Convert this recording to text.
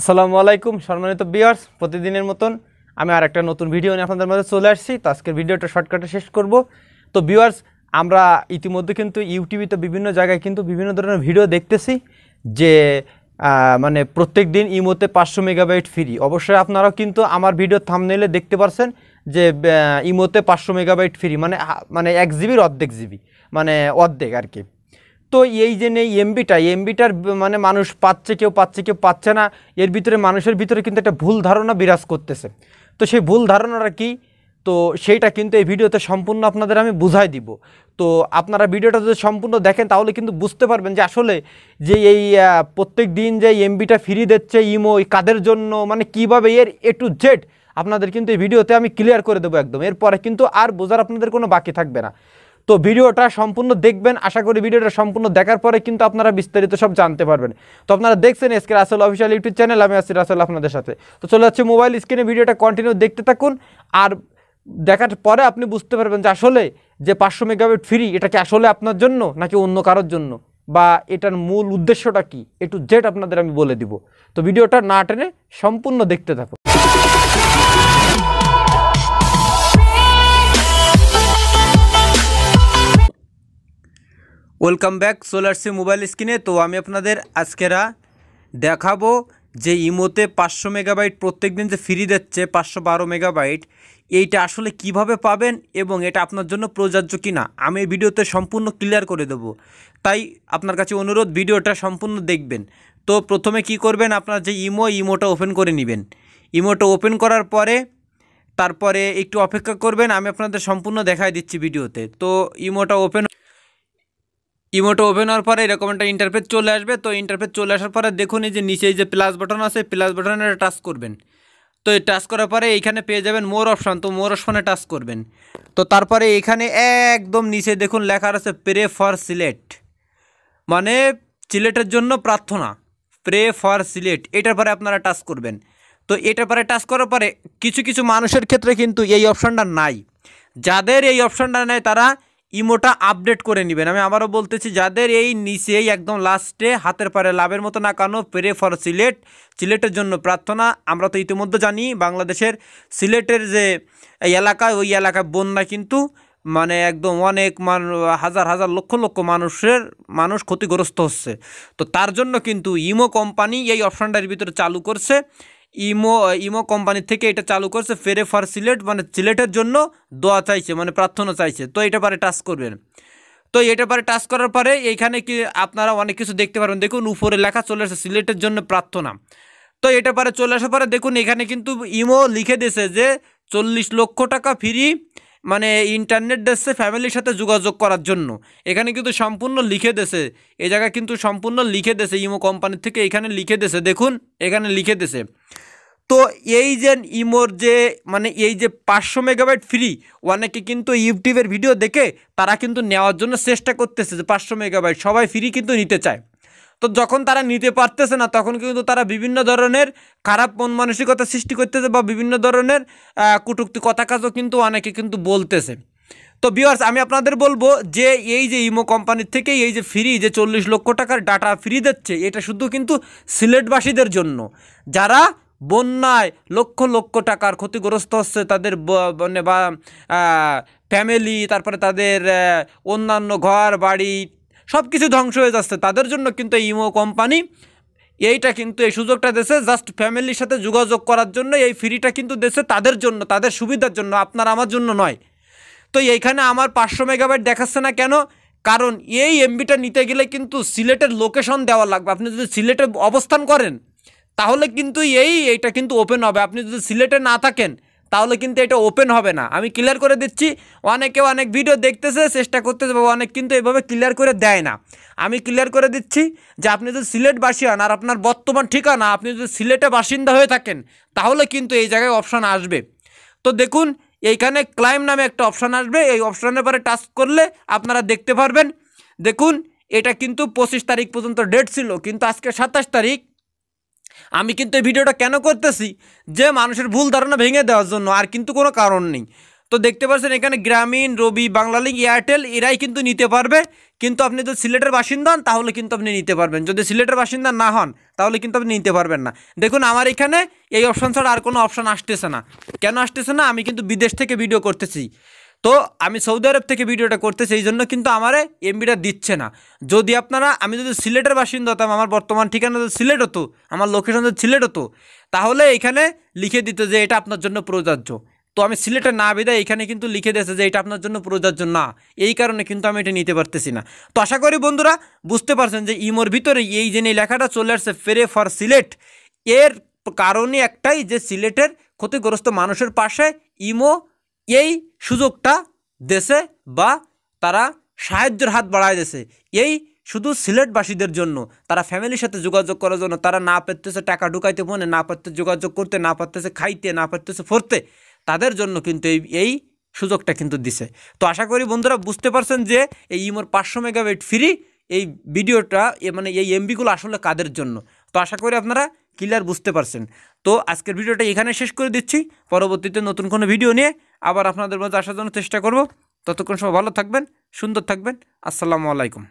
আসসালামু আলাইকুম সম্মানিত বিয়ার্স প্রতিদিনের মতন আমি আর একটা নতুন ভিডিও নিয়ে আপনাদের মধ্যে চলে আসছি তো আজকের ভিডিওটা শর্টকাটে শেষ করব তো বিয়ার্স আমরা ইতিমধ্যে কিন্তু ইউটিউবে বিভিন্ন জায়গায় কিন্তু বিভিন্ন ধরনের ভিডিও দেখতেছি যে মানে প্রত্যেক দিন ইমোতে পাঁচশো মেগাবাইট ফ্রি অবশ্যই আপনারাও কিন্তু আমার ভিডিও থামনেলে দেখতে পারছেন যে ইমোতে পাঁচশো মেগাবাইট ফ্রি মানে মানে এক জিবির অর্ধেক জিবি মানে অর্ধেক আর কি তো এই যে নেই এমবিটা এমবিটার মানে মানুষ পাচ্ছে কেউ পাচ্ছে কেউ পাচ্ছে না এর ভিতরে মানুষের ভিতরে কিন্তু একটা ভুল ধারণা বিরাজ করতেছে তো সেই ভুল ধারণাটা কি তো সেইটা কিন্তু এই ভিডিওতে সম্পূর্ণ আপনাদের আমি বুঝাই দিব তো আপনারা ভিডিওটা যদি সম্পূর্ণ দেখেন তাহলে কিন্তু বুঝতে পারবেন যে আসলে যে এই প্রত্যেক দিন যে এমবিটা ফ্রি দিচ্ছে ইমো কাদের জন্য মানে কিভাবে এর এ টু জেড আপনাদের কিন্তু এই ভিডিওতে আমি ক্লিয়ার করে দেবো একদম এরপরে কিন্তু আর বোঝার আপনাদের কোনো বাকি থাকবে না তো ভিডিওটা সম্পূর্ণ দেখবেন আশা করি ভিডিওটা সম্পূর্ণ দেখার পরে কিন্তু আপনারা বিস্তারিত সব জানতে পারবেন তো আপনারা দেখছেন SK Rasel official YouTube channel আমি আসি রাসেল আপনাদের সাথে তো চলে যাচ্ছে মোবাইল স্ক্রিনে ভিডিওটা কন্টিনিউ দেখতে থাকুন আর দেখার পরে আপনি বুঝতে পারবেন যে আসলে যে পাঁচশো মেগাবিট ফ্রি এটা কি আসলে আপনার জন্য নাকি অন্য কারোর জন্য বা এটার মূল উদ্দেশ্যটা কি একটু জেট আপনাদের আমি বলে দিব তো ভিডিওটা না টেনে সম্পূর্ণ দেখতে থাকুন ওয়েলকাম ব্যাক সোলার সি মোবাইল স্ক্রিনে তো আমি আপনাদের আজকেরা দেখাবো যে ইমোতে পাঁচশো মেগাবাইট প্রত্যেক দিন যে ফ্রি দিচ্ছে পাঁচশো বারো মেগাবাইট এইটা আসলে কিভাবে পাবেন এবং এটা আপনার জন্য প্রযোজ্য কি না আমি ভিডিওতে সম্পূর্ণ ক্লিয়ার করে দেব তাই আপনার কাছে অনুরোধ ভিডিওটা সম্পূর্ণ দেখবেন তো প্রথমে কি করবেন আপনার যে ইমো ইমোটা ওপেন করে নেবেন ইমোটা ওপেন করার পরে তারপরে একটু অপেক্ষা করবেন আমি আপনাদের সম্পূর্ণ দেখাই দিচ্ছি ভিডিওতে তো ইমোটা ওপেন ইমোটো ওপেন হওয়ার পরে এরকম একটা ইন্টারফেস চলে আসবে তো ইন্টারফেস চলে আসার পরে দেখুন এই যে নিচে যে প্লাস বাটন আছে প্লাস বাটনে টাচ করবেন তো এই টাচ করার পরে এইখানে পেয়ে যাবেন মোর অপশান তো মোর অপশানে টাচ করবেন তো তারপরে এখানে একদম নিচে দেখুন লেখা আছে প্রে ফর সিলেট মানে সিলেটের জন্য প্রার্থনা প্রে ফর সিলেট এটার পরে আপনারা টাচ করবেন তো এটার পরে টাচ করার পরে কিছু কিছু মানুষের ক্ষেত্রে কিন্তু এই অপশানটা নাই যাদের এই অপশানটা নেয় তারা ইমোটা আপডেট করে নেবেন আমি আবারও বলতেছি যাদের এই নিচেই একদম লাস্টে হাতের পারে লাভের মতো না কেন পেরে ফর সিলেট সিলেটের জন্য প্রার্থনা আমরা তো ইতিমধ্যে জানি বাংলাদেশের সিলেটের যে এলাকা ওই এলাকায় বন্যা কিন্তু মানে একদম অনেক মান হাজার হাজার লক্ষ লক্ষ মানুষের মানুষ ক্ষতিগ্রস্ত হচ্ছে তো তার জন্য কিন্তু ইমো কোম্পানি এই অপশানটার ভিতরে চালু করছে ইমো ইমো কোম্পানির থেকে এটা চালু করছে ফেরে ফর সিলেট মানে সিলেটের জন্য দোয়া চাইছে মানে প্রার্থনা চাইছে তো এটা পরে টাচ করবেন তো এটা পরে টাচ করার পরে এইখানে কি আপনারা অনেক কিছু দেখতে পারবেন দেখুন উপরে লেখা চলে আসে সিলেটের জন্য প্রার্থনা তো এটা পরে চলে আসার পরে দেখুন এখানে কিন্তু ইমো লিখে দিয়েছে যে চল্লিশ লক্ষ টাকা ফ্রি মানে ইন্টারনেট দেশে ফ্যামিলির সাথে যোগাযোগ করার জন্য এখানে কিন্তু সম্পূর্ণ লিখে দেছে এ জায়গায় কিন্তু সম্পূর্ণ লিখে দেছে ইমো কোম্পানির থেকে এখানে লিখে দেছে দেখুন এখানে লিখে দেছে তো এই যে ইমোর যে মানে এই যে পাঁচশো মেগাবাইট ফ্রি অনেকে কিন্তু ইউটিউবের ভিডিও দেখে তারা কিন্তু নেওয়ার জন্য চেষ্টা করতেছে যে পাঁচশো মেগাবাইট সবাই ফ্রি কিন্তু নিতে চায় তো যখন তারা নিতে পারতেছে না তখন কিন্তু তারা বিভিন্ন ধরনের খারাপ মন মানসিকতা সৃষ্টি করতেছে বা বিভিন্ন ধরনের কুটুক্তি কথা কাজও কিন্তু অনেকে কিন্তু বলতেছে তো বিয়ার্স আমি আপনাদের বলবো যে এই যে ইমো কোম্পানির থেকে এই যে ফ্রি যে চল্লিশ লক্ষ টাকার ডাটা ফ্রি দিচ্ছে এটা শুধু কিন্তু সিলেটবাসীদের জন্য যারা বন্যায় লক্ষ লক্ষ টাকার ক্ষতিগ্রস্ত হচ্ছে তাদের মানে বা ফ্যামিলি তারপরে তাদের অন্যান্য ঘর বাড়ি সব কিছু ধ্বংস হয়ে যাচ্ছে তাদের জন্য কিন্তু ইমো কোম্পানি এইটা কিন্তু এই সুযোগটা দেশে জাস্ট ফ্যামিলির সাথে যোগাযোগ করার জন্য এই ফ্রিটা কিন্তু দেশে তাদের জন্য তাদের সুবিধার জন্য আপনার আমার জন্য নয় তো এইখানে আমার পাঁচশো মেগাবাইট দেখাচ্ছে না কেন কারণ এই এমবিটা নিতে গেলে কিন্তু সিলেটের লোকেশন দেওয়া লাগবে আপনি যদি সিলেটে অবস্থান করেন তাহলে কিন্তু এই এইটা কিন্তু ওপেন হবে আপনি যদি সিলেটে না থাকেন তাহলে কিন্তু এটা ওপেন হবে না আমি ক্লিয়ার করে দিচ্ছি অনেকে অনেক ভিডিও দেখতেছে চেষ্টা করতেছে বা অনেক কিন্তু এভাবে ক্লিয়ার করে দেয় না আমি ক্লিয়ার করে দিচ্ছি যে আপনি যদি বাসি হন আর আপনার বর্তমান ঠিকানা আপনি যদি সিলেটে বাসিন্দা হয়ে থাকেন তাহলে কিন্তু এই জায়গায় অপশান আসবে তো দেখুন এইখানে ক্লাইম নামে একটা অপশান আসবে এই অপশানের পরে টাচ করলে আপনারা দেখতে পারবেন দেখুন এটা কিন্তু পঁচিশ তারিখ পর্যন্ত ডেট ছিল কিন্তু আজকে সাতাশ তারিখ আমি কিন্তু এই ভিডিওটা কেন করতেছি যে মানুষের ভুল ধারণা ভেঙে দেওয়ার জন্য আর কিন্তু কোনো কারণ নেই তো দেখতে পাচ্ছেন এখানে গ্রামীণ রবি বাংলালিঙ্ক এয়ারটেল এরাই কিন্তু নিতে পারবে কিন্তু আপনি যদি সিলেটের বাসিন্দা হন তাহলে কিন্তু আপনি নিতে পারবেন যদি সিলেটের বাসিন্দা না হন তাহলে কিন্তু আপনি নিতে পারবেন না দেখুন আমার এখানে এই অপশান ছাড়া আর কোনো অপশান আসতেছে না কেন আসতেছে না আমি কিন্তু বিদেশ থেকে ভিডিও করতেছি তো আমি সৌদি আরব থেকে ভিডিওটা করতে সেই জন্য কিন্তু আমার এমবিটা দিচ্ছে না যদি আপনারা আমি যদি সিলেটের বাসিন্দা হতাম আমার বর্তমান ঠিকানা যদি সিলেট হতো আমার লোকেশন যদি সিলেট হতো তাহলে এখানে লিখে দিত যে এটা আপনার জন্য প্রযোজ্য তো আমি সিলেটে না বিদায় এখানে কিন্তু লিখে দিয়েছে যে এটা আপনার জন্য প্রযোজ্য না এই কারণে কিন্তু আমি এটা নিতে পারতেছি না তো আশা করি বন্ধুরা বুঝতে পারছেন যে ইমোর ভিতরে এই যে লেখাটা চলে আসছে ফেরে ফর সিলেট এর কারণে একটাই যে সিলেটের ক্ষতিগ্রস্ত মানুষের পাশে ইমো এই সুযোগটা দেশে বা তারা সাহায্যের হাত বাড়ায় দেশে এই শুধু সিলেটবাসীদের জন্য তারা ফ্যামিলির সাথে যোগাযোগ করার জন্য তারা না পারতেছে টাকা ঢুকাইতে মনে না পারতে যোগাযোগ করতে না পারতেছে খাইতে না পারতেছে ফরতে তাদের জন্য কিন্তু এই এই সুযোগটা কিন্তু দিছে তো আশা করি বন্ধুরা বুঝতে পারছেন যে এই ইমোর পাঁচশো মেগাবাইট ফ্রি এই ভিডিওটা মানে এই এমবিগুলো আসলে কাদের জন্য তো আশা করি আপনারা ক্লিয়ার বুঝতে পারছেন তো আজকের ভিডিওটা এখানে শেষ করে দিচ্ছি পরবর্তীতে নতুন কোনো ভিডিও নিয়ে আবার আপনাদের মধ্যে আসার জন্য চেষ্টা করব ততক্ষণ সময় ভালো থাকবেন সুন্দর থাকবেন আসসালামু আলাইকুম